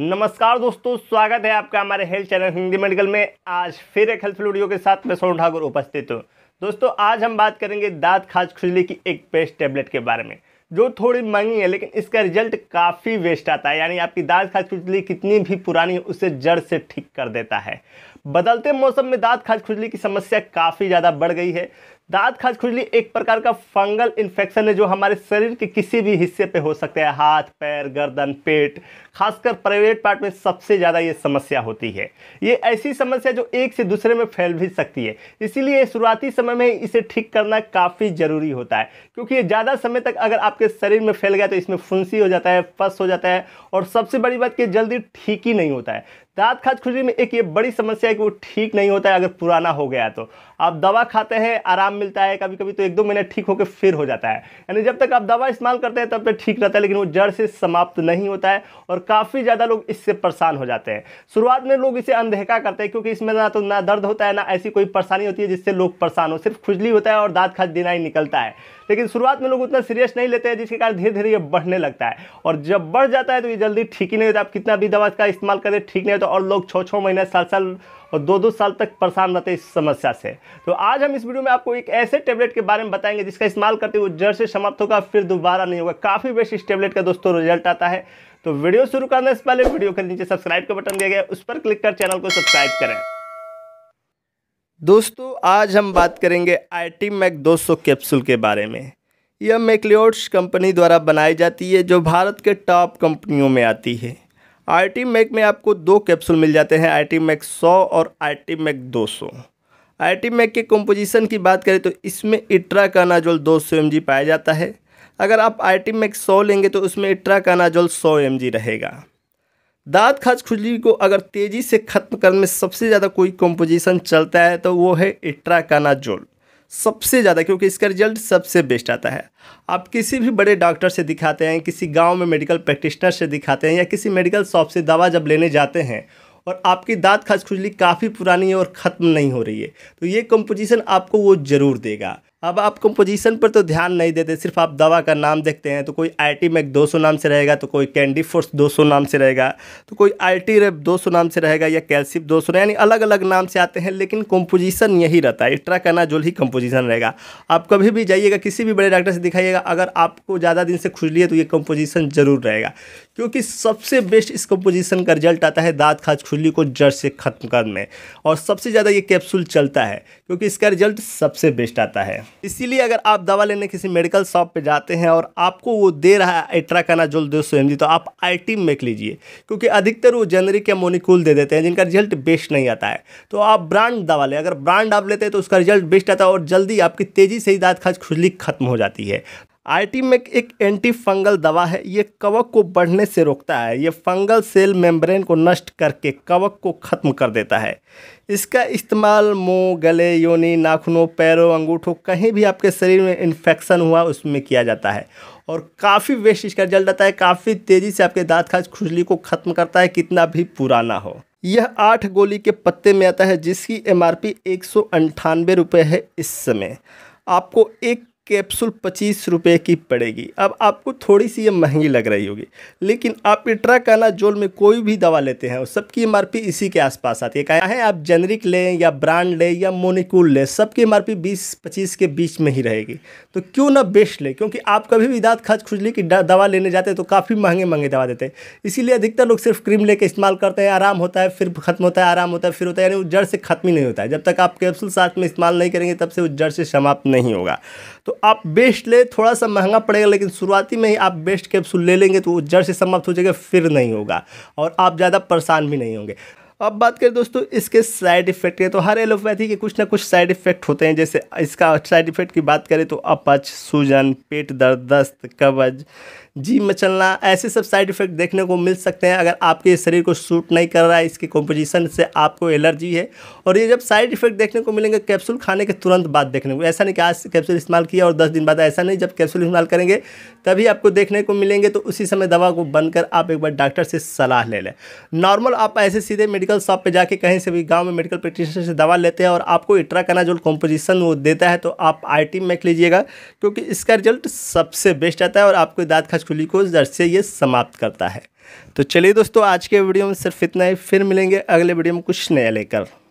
नमस्कार दोस्तों स्वागत है आपका हमारे हेल्थ चैनल हिंदी मेडिकल में आज फिर एक हेल्थ वीडियो के साथ मैं सोन ठाकुर उपस्थित हूँ दोस्तों आज हम बात करेंगे दांत खाज खुजली की एक पेस्ट टेबलेट के बारे में जो थोड़ी महंगी है लेकिन इसका रिजल्ट काफ़ी वेस्ट आता है यानी आपकी दांत खाज खुजली कितनी भी पुरानी है उसे जड़ से ठीक कर देता है बदलते मौसम में दांत खाज खुजली की समस्या काफ़ी ज़्यादा बढ़ गई है दांत खाज खुजली एक प्रकार का फंगल इन्फेक्शन है जो हमारे शरीर के किसी भी हिस्से पे हो सकता है हाथ पैर गर्दन पेट खासकर प्राइवेट पार्ट में सबसे ज़्यादा ये समस्या होती है ये ऐसी समस्या जो एक से दूसरे में फैल भी सकती है इसीलिए शुरुआती समय में इसे ठीक करना काफ़ी ज़रूरी होता है क्योंकि ये ज़्यादा समय तक अगर आपके शरीर में फैल गया तो इसमें फुंसी हो जाता है फस हो जाता है और सबसे बड़ी बात कि जल्दी ठीक ही नहीं होता है दांत खाज खुजली में एक ये बड़ी समस्या है कि वो ठीक नहीं होता है अगर पुराना हो गया तो आप दवा खाते हैं आराम मिलता है कभी कभी तो एक दो महीने ठीक होकर फिर हो जाता है यानी जब तक आप दवा इस्तेमाल करते हैं तब तक ठीक रहता है लेकिन वो जड़ से समाप्त नहीं होता है और काफ़ी ज़्यादा लोग इससे परेशान हो जाते हैं शुरुआत में लोग इसे अनदेखा करते हैं क्योंकि इसमें ना तो ना दर्द होता है ना ऐसी कोई परेशानी होती है जिससे लोग परेशान हो सिर्फ खुजली होता है और दाँत खाज ही निकलता है लेकिन शुरुआत में लोग उतना सीरियस नहीं लेते हैं जिसके कारण धीरे धीरे ये बढ़ने लगता है और जब बढ़ जाता है तो ये जल्दी ठीक ही नहीं होता आप कितना भी दवा का इस्तेमाल करें ठीक नहीं होता और लोग छः छः महीने साल साल और दो दो साल तक परेशान रहते हैं इस समस्या से तो आज हम इस वीडियो में आपको एक ऐसे टैबलेट के बारे में बताएंगे जिसका इस्तेमाल करते हुए जड़ से समाप्त होगा फिर दोबारा नहीं होगा काफ़ी बेस्ट इस टैबलेट का दोस्तों रिजल्ट आता है तो वीडियो शुरू करने से पहले वीडियो के नीचे सब्सक्राइब का बटन दिया गया उस पर क्लिक कर चैनल को सब्सक्राइब करें दोस्तों आज हम बात करेंगे आई टी मैक दो कैप्सूल के बारे में यह मेकलियोट्स कंपनी द्वारा बनाई जाती है जो भारत के टॉप कंपनियों में आती है आई टी मैक में आपको दो कैप्सूल मिल जाते हैं आई टी मैक सौ और आई टी मैक दो सौ आई टी मैक के कंपोजिशन की बात करें तो इसमें इट्रा का नाजोल दो सौ एम जी पाया जाता है अगर आप आई टी मैक सौ लेंगे तो उसमें इट्रा का नाजोल सौ एम जी रहेगा दाद खाज खुजली को अगर तेज़ी से ख़त्म करने में सबसे ज़्यादा कोई कंपोजिशन चलता है तो वो है इट्राकानाजोल सबसे ज़्यादा क्योंकि इसका रिजल्ट सबसे बेस्ट आता है आप किसी भी बड़े डॉक्टर से दिखाते हैं किसी गांव में मेडिकल प्रैक्टिशनर से दिखाते हैं या किसी मेडिकल शॉप से दवा जब लेने जाते हैं और आपकी दांत खाज खुजली काफ़ी पुरानी है और ख़त्म नहीं हो रही है तो ये कंपोजिशन आपको वो ज़रूर देगा अब आप कंपोजिशन पर तो ध्यान नहीं देते सिर्फ आप दवा का नाम देखते हैं तो कोई आई टी मैक दो नाम से रहेगा तो कोई कैंडी फोर्स दो नाम से रहेगा तो कोई आई टी रेप दो नाम से रहेगा या कैल्सिप दो यानी अलग अलग नाम से आते हैं लेकिन कंपोजिशन यही रहता है इट्रा कानाजोल ही कंपोजिशन रहेगा आप कभी भी जाइएगा किसी भी बड़े डॉक्टर से दिखाइएगा अगर आपको ज़्यादा दिन से खुजली है तो ये कंपोजिशन ज़रूर रहेगा क्योंकि सबसे बेस्ट इस कंपोजिशन का रिजल्ट आता है दाँत खाज खुजली को जड़ से ख़त्म करने और सबसे ज़्यादा ये कैप्सूल चलता है क्योंकि इसका रिजल्ट सबसे बेस्ट आता है इसीलिए अगर आप दवा लेने किसी मेडिकल शॉप पे जाते हैं और आपको वो दे रहा है एट्राकानाजोल दो सौ एम तो आप आई टीम में लीजिए क्योंकि अधिकतर वो जेनरिक या मोनिकूल दे देते हैं जिनका रिजल्ट बेस्ट नहीं आता है तो आप ब्रांड दवा लें अगर ब्रांड आप लेते हैं तो उसका रिजल्ट बेस्ट आता है और जल्दी आपकी तेज़ी से ही दाँत खाज खुजली खत्म हो जाती है में एक एंटी फंगल दवा है ये कवक को बढ़ने से रोकता है ये फंगल सेल मेम्ब्रेन को नष्ट करके कवक को ख़त्म कर देता है इसका इस्तेमाल मुंह, गले योनि नाखूनों पैरों अंगूठों कहीं भी आपके शरीर में इन्फेक्शन हुआ उसमें किया जाता है और काफ़ी वेस्ट इसका जल जाता है काफ़ी तेज़ी से आपके दाँत खाज खुजली को ख़त्म करता है कितना भी पुराना हो यह आठ गोली के पत्ते में आता है जिसकी एम एक सौ है इस समय आपको एक कैप्सूल पच्चीस रुपये की पड़ेगी अब आपको थोड़ी सी ये महंगी लग रही होगी लेकिन आप जोल में कोई भी दवा लेते हैं सबकी एम इसी के आसपास आती है चाहे आप जेनरिक लें या ब्रांड लें या मोनिकूल लें सबकी एम आर पी बीस पच्चीस के बीच में ही रहेगी तो क्यों ना बेस्ट लें क्योंकि आप कभी भी दाँत खुज खुजली की दवा लेने जाते हैं तो काफ़ी महंगे महंगे दवा देते हैं इसीलिए अधिकतर लोग सिर्फ क्रीम लेकर इस्तेमाल करते हैं आराम होता है फिर खत्म होता है आराम होता है फिर होता है यानी वो जड़ से खत्म ही नहीं होता है जब तक आप कैप्सूल साथ में इस्तेमाल नहीं करेंगे तब से वो जड़ से समाप्त नहीं होगा तो तो आप बेस्ट ले थोड़ा सा महंगा पड़ेगा लेकिन शुरुआती में ही आप बेस्ट कैप्सूल ले लेंगे तो वो जड़ से समाप्त हो जाएगा फिर नहीं होगा और आप ज़्यादा परेशान भी नहीं होंगे अब बात करें दोस्तों इसके साइड इफेक्ट के तो हर एलोपैथी के कुछ ना कुछ साइड इफेक्ट होते हैं जैसे इसका साइड इफेक्ट की बात करें तो अपच सूजन पेट दर्द दस्त कब्ज जी मचलना ऐसे सब साइड इफेक्ट देखने को मिल सकते हैं अगर आपके शरीर को सूट नहीं कर रहा है इसके कॉम्पोजिशन से आपको एलर्जी है और ये जब साइड इफेक्ट देखने को मिलेंगे कैप्सूल खाने के तुरंत बाद देखने को ऐसा नहीं कि आज कैप्सूल इस्तेमाल किया और दस दिन बाद ऐसा नहीं जब कैप्सूल इस्तेमाल करेंगे तभी आपको देखने को मिलेंगे तो उसी समय दवा को कर आप एक बार डॉक्टर से सलाह ले लें नॉर्मल आप ऐसे सीधे मेडिकल शॉप पे जाके कहीं से भी गांव में मेडिकल प्रैक्टिशनर से दवा लेते हैं और आपको इट्रा जो कॉम्पोजिशन वो देता है तो आप आई टी में लीजिएगा क्योंकि इसका रिजल्ट सबसे बेस्ट आता है और आपको दाँत खचखुली को जर से ये समाप्त करता है तो चलिए दोस्तों आज के वीडियो में सिर्फ इतना ही फिर मिलेंगे अगले वीडियो में कुछ नया लेकर